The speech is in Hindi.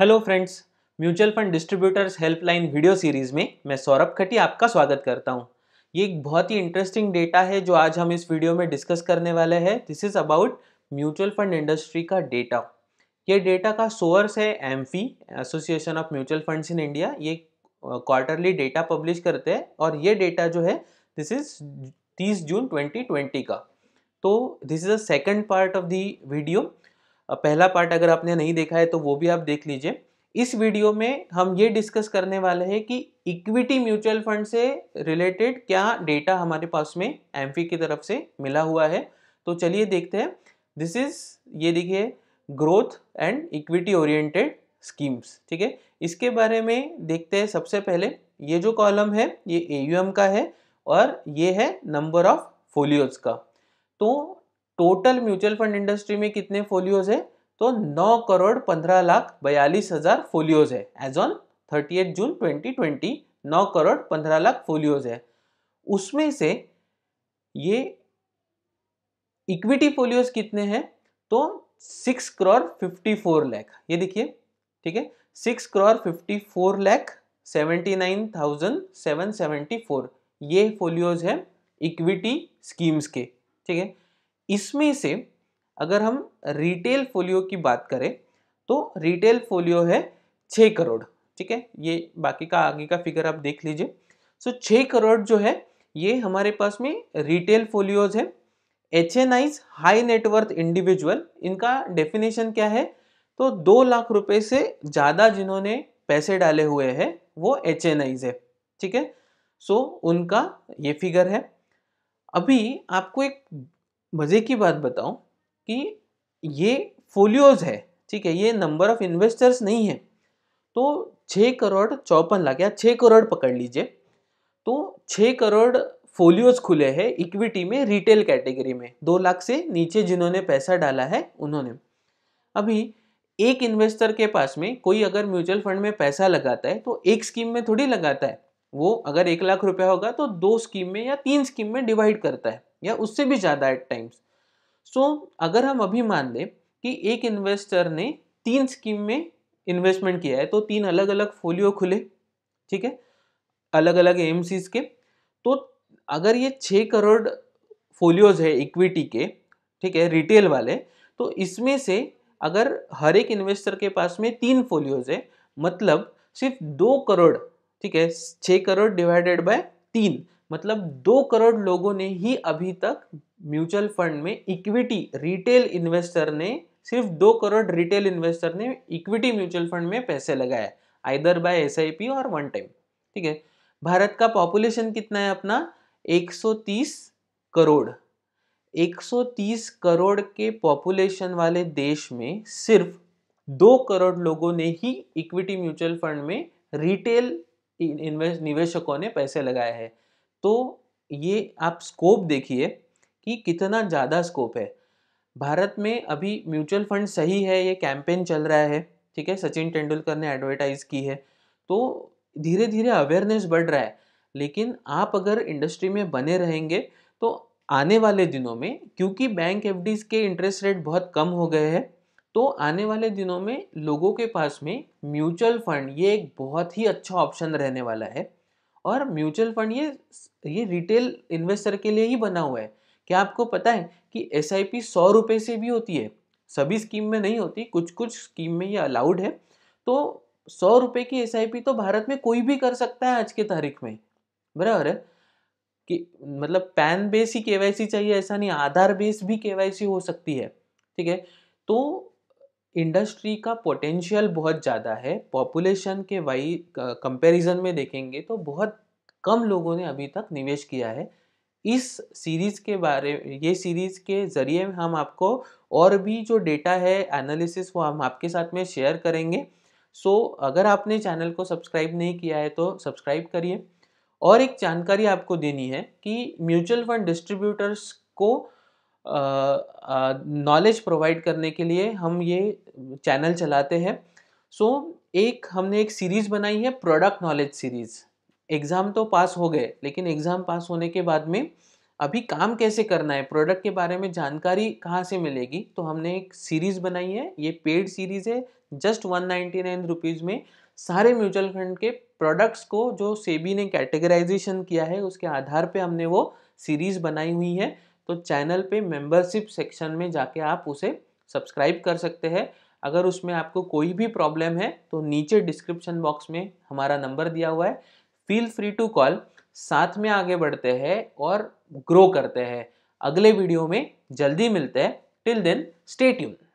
hello friends mutual fund distributors helpline video series में मैं सौरभ खटी आपका स्वागत करता हूं ये एक बहुत ही इंटरेस्टिंग डेटा है जो आज हम इस वीडियो में डिस्कस करने वाले हैं this is about mutual fund industry का डेटा ये डेटा का सोर्स है M association of mutual funds in India ये क्वार्टरली डेटा पब्लिश करते हैं और ये डेटा जो है दिस इज तीस जून ट्वेंटी का तो this is a second part of the video पहला पार्ट अगर आपने नहीं देखा है तो वो भी आप देख लीजिए इस वीडियो में हम ये डिस्कस करने वाले हैं कि इक्विटी म्यूचुअल फंड से रिलेटेड क्या डेटा हमारे पास में एम्फी की तरफ से मिला हुआ है तो चलिए देखते हैं दिस इज ये देखिए growth and equity oriented schemes ठीक है इसके बारे में देखते हैं सबसे पहले ये जो कॉलम है ये ए का है और ये है नंबर ऑफ फोलियोज का तो टोटल म्यूचुअल फंड इंडस्ट्री में कितने फोलियोज है तो नौ करोड़ पंद्रह लाख बयालीस हजार फोलियोज है as on thirty June twenty twenty नौ करोड़ पंद्रह लाख फोलियोज है उसमें से ये इक्विटी फोलियोज कितने हैं तो six crore fifty four lakh ये देखिए ठीक है six crore fifty four lakh seventy nine thousand seven seventy four ये फोलियोज है इक्विटी स्कीम्स के ठीक है इसमें से अगर हम रिटेल फोलियो की बात करें तो रिटेल फोलियो है छ करोड़ ठीक है ये बाकी का आगे का फिगर आप देख लीजिए सो छ करोड़ जो है ये हमारे पास में रिटेल फोलियोज है H N Is high net worth individual इनका डेफिनेशन क्या है तो दो लाख रुपए से ज़्यादा जिन्होंने पैसे डाले हुए हैं वो एच एन आईज है ठीक है सो उनका ये फिगर है अभी आपको एक मज़े की बात बताऊं कि ये फोलियोज़ है ठीक है ये नंबर ऑफ इन्वेस्टर्स नहीं है तो छः करोड़ चौपन लाख या छः करोड़ पकड़ लीजिए तो छः करोड़ फोलियोज खुले हैं इक्विटी में रिटेल कैटेगरी में दो लाख से नीचे जिन्होंने पैसा डाला है उन्होंने अभी एक इन्वेस्टर के पास में कोई अगर म्यूचुअल फंड में पैसा लगाता है तो एक स्कीम में थोड़ी लगाता है वो अगर एक लाख रुपया होगा तो दो स्कीम में या तीन स्कीम में डिवाइड करता है या उससे भी ज़्यादा एट टाइम्स सो अगर हम अभी मान लें कि एक इन्वेस्टर ने तीन स्कीम में इन्वेस्टमेंट किया है तो तीन अलग अलग फोलियो खुले ठीक है अलग अलग एम के तो अगर ये छः करोड़ फोलियोज है इक्विटी के ठीक है रिटेल वाले तो इसमें से अगर हर एक इन्वेस्टर के पास में तीन फोलियोज है मतलब सिर्फ दो करोड़ ठीक है छ करोड़ डिवाइडेड बाय तीन मतलब दो करोड़ लोगों ने ही अभी तक म्यूचुअल फंड में इक्विटी रिटेल इन्वेस्टर ने सिर्फ दो करोड़ रिटेल इन्वेस्टर ने इक्विटी म्यूचुअल फंड में पैसे लगाए आइदर बाय एस और वन टाइम ठीक है भारत का पॉपुलेशन कितना है अपना 130 करोड़ 130 करोड़ के पॉपुलेशन वाले देश में सिर्फ दो करोड़ लोगों ने ही इक्विटी म्यूचुअल फंड में रिटेल निवेशकों ने पैसे लगाए हैं तो ये आप स्कोप देखिए कि कितना ज़्यादा स्कोप है भारत में अभी म्यूचुअल फंड सही है ये कैंपेन चल रहा है ठीक है सचिन तेंदुलकर ने एडवर्टाइज की है तो धीरे धीरे अवेयरनेस बढ़ रहा है लेकिन आप अगर इंडस्ट्री में बने रहेंगे तो आने वाले दिनों में क्योंकि बैंक एफ के इंटरेस्ट रेट बहुत कम हो गए हैं तो आने वाले दिनों में लोगों के पास में म्यूचुअल फंड ये एक बहुत ही अच्छा ऑप्शन रहने वाला है और म्यूचुअल फंड ये ये रिटेल इन्वेस्टर के लिए ही बना हुआ है क्या आपको पता है कि एस आई पी सौ रुपये से भी होती है सभी स्कीम में नहीं होती कुछ कुछ स्कीम में ये अलाउड है तो सौ रुपये की एस आई पी तो भारत में कोई भी कर सकता है आज के तारीख में बराबर है कि मतलब पैन बेस ही के चाहिए ऐसा नहीं आधार बेस भी के हो सकती है ठीक है तो इंडस्ट्री का पोटेंशियल बहुत ज़्यादा है पॉपुलेशन के वाई कंपैरिजन में देखेंगे तो बहुत कम लोगों ने अभी तक निवेश किया है इस सीरीज़ के बारे ये सीरीज़ के ज़रिए हम आपको और भी जो डेटा है एनालिसिस वो हम आपके साथ में शेयर करेंगे सो so, अगर आपने चैनल को सब्सक्राइब नहीं किया है तो सब्सक्राइब करिए और एक जानकारी आपको देनी है कि म्यूचुअल फंड डिस्ट्रीब्यूटर्स को नॉलेज प्रोवाइड करने के लिए हम ये चैनल चलाते हैं सो so, एक हमने एक सीरीज़ बनाई है प्रोडक्ट नॉलेज सीरीज़ एग्ज़ाम तो पास हो गए लेकिन एग्ज़ाम पास होने के बाद में अभी काम कैसे करना है प्रोडक्ट के बारे में जानकारी कहाँ से मिलेगी तो हमने एक सीरीज़ बनाई है ये पेड सीरीज़ है just one ninety nine rupees में सारे म्यूचुअल फंड के प्रोडक्ट्स को जो सेबी ने कैटेगराइजेशन किया है उसके आधार पे हमने वो सीरीज़ बनाई हुई है तो चैनल पे मेंबरशिप सेक्शन में जाके आप उसे सब्सक्राइब कर सकते हैं अगर उसमें आपको कोई भी प्रॉब्लम है तो नीचे डिस्क्रिप्शन बॉक्स में हमारा नंबर दिया हुआ है फील फ्री टू कॉल साथ में आगे बढ़ते हैं और ग्रो करते हैं अगले वीडियो में जल्दी मिलते हैं टिल देन स्टेट्यून